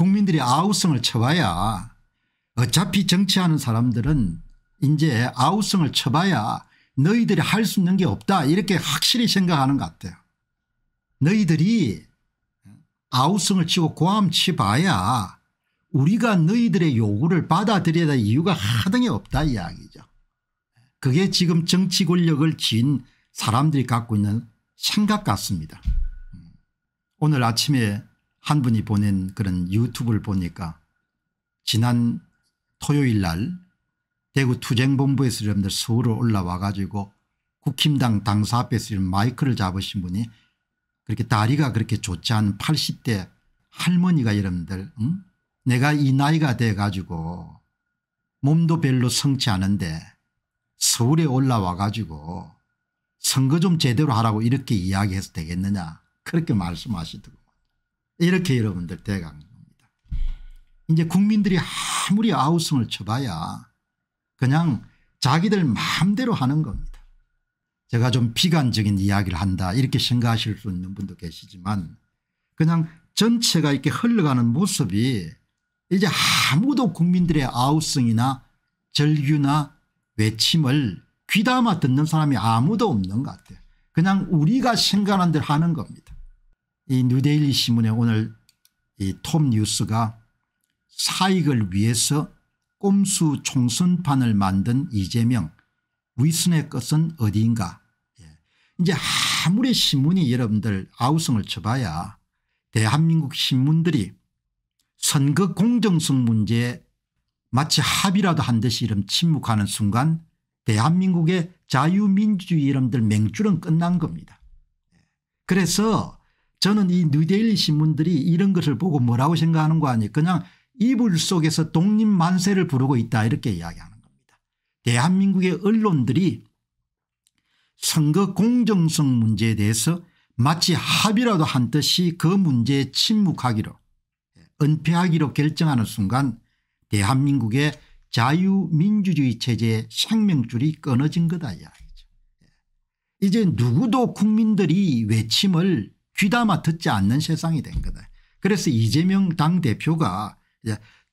국민들이 아우성을 쳐봐야 어차피 정치하는 사람들은 이제 아우성을 쳐봐야 너희들이 할 수 있는 게 없다 이렇게 확실히 생각하는 것 같아요. 너희들이 아우성을 치고 고함 치봐야 우리가 너희들의 요구를 받아들여야 할 이유가 하등에 없다 이야기죠. 그게 지금 정치 권력을 쥔 사람들이 갖고 있는 생각 같습니다. 오늘 아침에 한 분이 보낸 그런 유튜브를 보니까 지난 토요일 날 대구 투쟁본부에서 여러분들 서울을 올라와 가지고 국힘당 당사 앞에서 마이크를 잡으신 분이 그렇게 다리가 그렇게 좋지 않은 80대 할머니가 여러분들 응? 내가 이 나이가 돼 가지고 몸도 별로 성치 않은데 서울에 올라와 가지고 선거 좀 제대로 하라고 이렇게 이야기해서 되겠느냐 그렇게 말씀하시더라고 이렇게 여러분들 돼간 겁니다. 이제 국민들이 아무리 아우성을 쳐봐야 그냥 자기들 마음대로 하는 겁니다. 제가 좀 비관적인 이야기를 한다 이렇게 생각하실 수 있는 분도 계시지만 그냥 전체가 이렇게 흘러가는 모습이 이제 아무도 국민들의 아우성이나 절규나 외침을 귀담아 듣는 사람이 아무도 없는 것 같아요. 그냥 우리가 생각하는 대로 하는 겁니다. 이 뉴데일리 신문에 오늘 이톱 뉴스가 사익을 위해서 꼼수 총선판을 만든 이재명 위선의 것은 어디인가 예. 이제 아무리 신문이 여러분들 아우성을 쳐봐야 대한민국 신문들이 선거 공정성 문제에 마치 합의라도 한 듯이 이름 침묵하는 순간 대한민국의 자유민주주의 이름들 맹줄은 끝난 겁니다. 예. 그래서 저는 이 뉴데일리 신문들이 이런 것을 보고 뭐라고 생각하는 거 아니 그냥 이불 속에서 독립 만세를 부르고 있다 이렇게 이야기하는 겁니다. 대한민국의 언론들이 선거 공정성 문제에 대해서 마치 합의라도 한 듯이 그 문제에 침묵하기로 예, 은폐하기로 결정하는 순간 대한민국의 자유민주주의 체제의 생명줄이 끊어진 거다 이야기죠. 예. 이제 누구도 국민들이 외침을 귀담아 듣지 않는 세상이 된 거다. 그래서 이재명 당대표가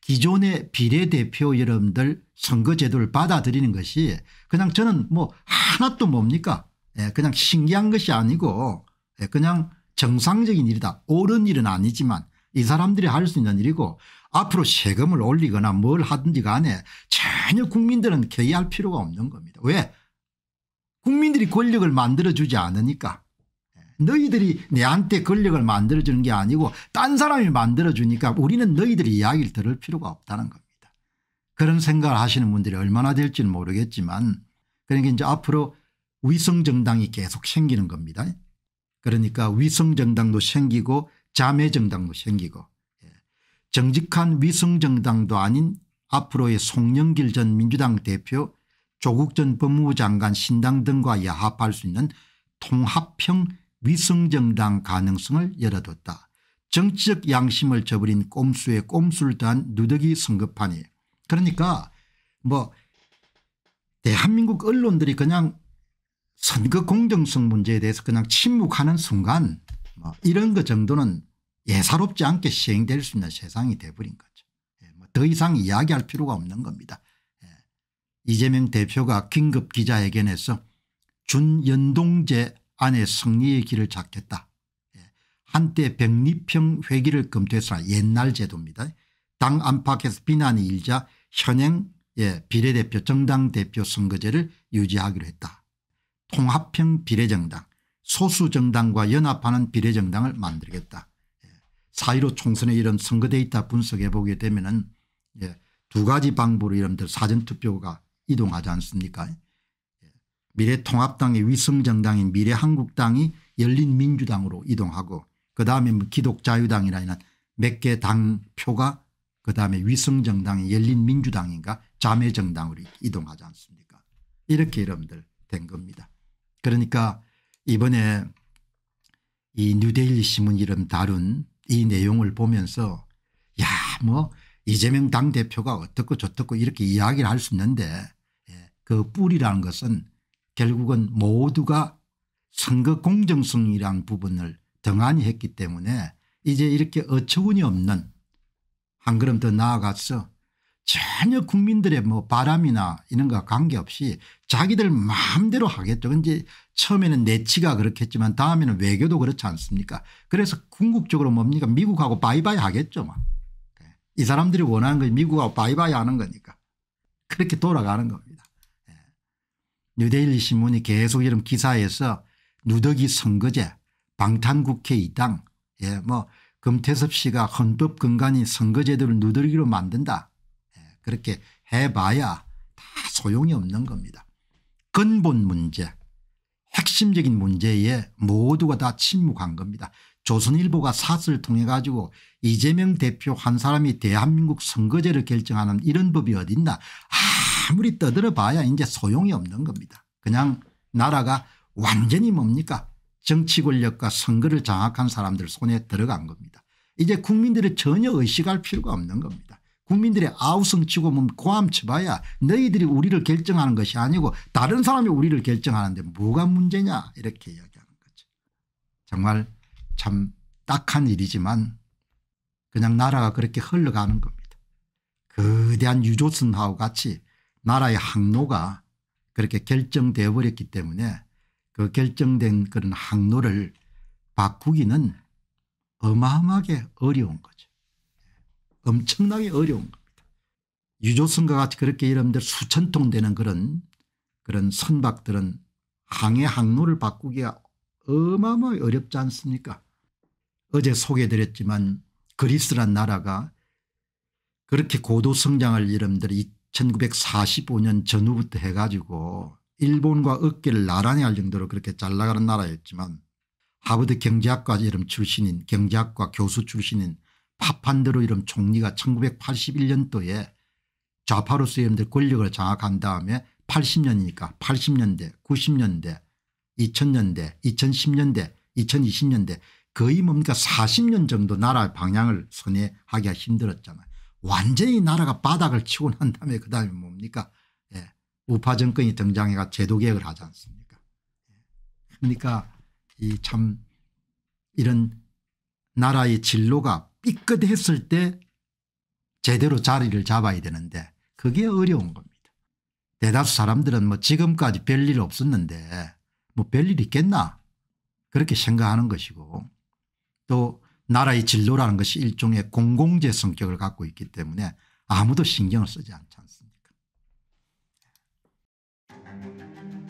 기존의 비례대표 여러분들 선거제도를 받아들이는 것이 그냥 저는 뭐 하나도 뭡니까 예, 그냥 신기한 것이 아니고 예, 그냥 정상적인 일이다. 옳은 일은 아니지만 이 사람들이 할 수 있는 일이고 앞으로 세금을 올리거나 뭘 하든지 간에 전혀 국민들은 개의할 필요가 없는 겁니다. 왜? 국민들이 권력을 만들어주지 않으니까. 너희들이 내한테 권력을 만들어주는 게 아니고 딴 사람이 만들어주니까 우리는 너희들이 이야기를 들을 필요가 없다는 겁니다. 그런 생각을 하시는 분들이 얼마나 될지는 모르겠지만 그러니까 이제 앞으로 위성정당이 계속 생기는 겁니다. 그러니까 위성정당도 생기고 자매정당도 생기고 예. 정직한 위성정당도 아닌 앞으로의 송영길 전 민주당 대표 조국 전 법무부 장관 신당 등과 야합할 수 있는 통합형 위성정당 가능성을 열어뒀다. 정치적 양심을 저버린 꼼수에 꼼수를 더한 누더기 성급하니 그러니까 뭐 대한민국 언론들이 그냥 선거 공정성 문제에 대해서 그냥 침묵하는 순간 뭐 이런 것 정도는 예사롭지 않게 시행될 수 있는 세상이 돼버린 거죠. 예, 뭐 더 이상 이야기할 필요가 없는 겁니다. 예. 이재명 대표가 긴급 기자회견에서 준연동제 안에 승리의 길을 찾겠다 예. 한때 백리평 회기를 검토했으나 옛날 제도입니다. 당 안팎에서 비난이 일자 현행 예, 비례대표 정당 대표 선거제를 유지하기로 했다. 통합형 비례정당 소수정당과 연합하는 비례정당을 만들겠다. 예. 사이로 총선에 이런 선거데이터 분석해 보게 되면 두 가지 방법으로 이런들 사전투표가 이동하지 않습니까 미래통합당의 위성정당인 미래한국당이 열린민주당으로 이동하고 그다음에 뭐 기독자유당이라는 몇 개 당표가 그다음에 위성정당이 열린민주당인가 자매정당으로 이동하지 않습니까 이렇게 여러분들 된 겁니다. 그러니까 이번에 이 뉴데일리 신문 이름 다룬 이 내용을 보면서 야뭐 이재명 당대표가 어떻고 저떻고 이렇게 이야기를 할 수 있는데 예, 그뿌리라는 것은 결국은 모두가 선거 공정성이란 부분을 등한히 했기 때문에 이제 이렇게 어처구니 없는 한 걸음 더 나아가서 전혀 국민들의 뭐 바람이나 이런 거 관계없이 자기들 마음대로 하겠죠. 이제 처음에는 내치가 그렇겠지만 다음에는 외교도 그렇지 않습니까 그래서 궁극적으로 뭡니까 미국하고 바이바이 하겠죠. 뭐. 이 사람들이 원하는 건 미국하고 바이바이 하는 거니까 그렇게 돌아가는 겁니다. 뉴데일리 신문이 계속 이런 기사에서 누더기 선거제 방탄국회 이당 예, 뭐 금태섭 씨가 헌법근간인 선거제도를 누더기로 만든다 예, 그렇게 해봐야 다 소용이 없는 겁니다. 근본 문제 핵심적인 문제에 모두가 다 침묵한 겁니다. 조선일보가 사설을 통해 가지고 이재명 대표 한 사람이 대한민국 선거제를 결정하는 이런 법이 어딨나 아 아무리 떠들어봐야 이제 소용이 없는 겁니다. 그냥 나라가 완전히 뭡니까 정치 권력과 선거를 장악한 사람들 손에 들어간 겁니다. 이제 국민들이 전혀 의식할 필요가 없는 겁니다. 국민들의 아우성치고 고함 쳐봐야 너희들이 우리를 결정하는 것이 아니고 다른 사람이 우리를 결정하는데 뭐가 문제냐 이렇게 이야기하는 거죠. 정말 참 딱한 일이지만 그냥 나라가 그렇게 흘러가는 겁니다. 거대한 유조선하고 같이 나라의 항로가 그렇게 결정되어 버렸기 때문에 그 결정된 그런 항로를 바꾸기는 어마어마하게 어려운 거죠. 엄청나게 어려운 겁니다. 유조선과 같이 그렇게 이름들 수천 통 되는 그런 그런 선박들은 항해 항로를 바꾸기가 어마어마하게 어렵지 않습니까 어제 소개드렸지만 그리스란 나라가 그렇게 고도성장할 이름들 1945년 전후부터 해가지고 일본과 어깨를 나란히 할 정도로 그렇게 잘 나가는 나라였지만 하버드 경제학과 이름 출신인 경제학과 교수 출신인 파판드로 이름 총리가 1981년도에 좌파로 수염들 권력을 장악한 다음에 80년이니까 80년대 90년대 2000년대 2010년대 2020년대 거의 뭡니까 40년 정도 나라의 방향을 선회하기가 힘들었잖아요. 완전히 나라가 바닥을 치고 난 다음에 그 다음에 뭡니까 예. 우파 정권이 등장해가 제도개혁을 하지 않습니까 예. 그러니까 이참 이런 나라의 진로가 삐끗했을 때 제대로 자리를 잡아야 되는데 그게 어려운 겁니다. 대다수 사람들은 뭐 지금까지 별일 없었는데 뭐 별일 있겠나 그렇게 생각하는 것이고 또 나라의 진로라는 것이 일종의 공공재 성격을 갖고 있기 때문에 아무도 신경을 쓰지 않지 않습니까